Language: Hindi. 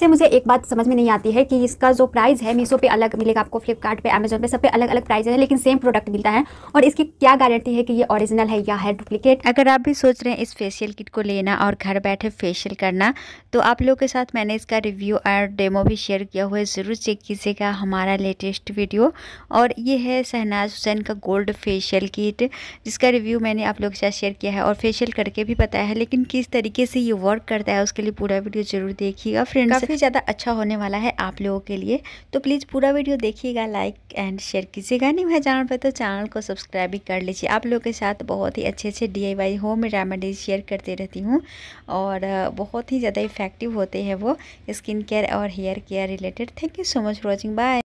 से मुझे एक बात समझ में नहीं आती है कि इसका जो प्राइस है मीशो पे अलग मिलेगा आपको फ्लिपकार्ट पे अमेजोन पे सब पे अलग अलग प्राइस है लेकिन सेम प्रोडक्ट मिलता है और इसकी क्या गारंटी है कि ये ओरिजिनल है या है डुप्लीकेट अगर आप भी सोच रहे हैं इस फेशियल किट को लेना और घर बैठे फेशियल करना तो आप लोगों के साथ मैंने इसका रिव्यू और डेमो भी शेयर किया हुआ है ज़रूर चेक कीजिएगा हमारा लेटेस्ट वीडियो और ये है शहनाज हुसैन का गोल्ड फेशियल किट जिसका रिव्यू मैंने आप लोग के साथ शेयर किया है और फेशियल करके भी बताया है लेकिन किस तरीके से ये वर्क करता है उसके लिए पूरा वीडियो ज़रूर देखिएगा फ्रेंड्स काफ़ी ज़्यादा अच्छा होने वाला है आप लोगों के लिए तो प्लीज़ पूरा वीडियो देखिएगा लाइक एंड शेयर कीजिएगा नहीं हुआ चैनल पर तो चैनल को सब्सक्राइब भी कर लीजिए आप लोगों के साथ बहुत ही अच्छे अच्छे D I home remedies share करते रहती हूँ और बहुत ही ज़्यादा इफेक्टिव होते हैं वो स्किन केयर और hair care related thank you so much for watching bye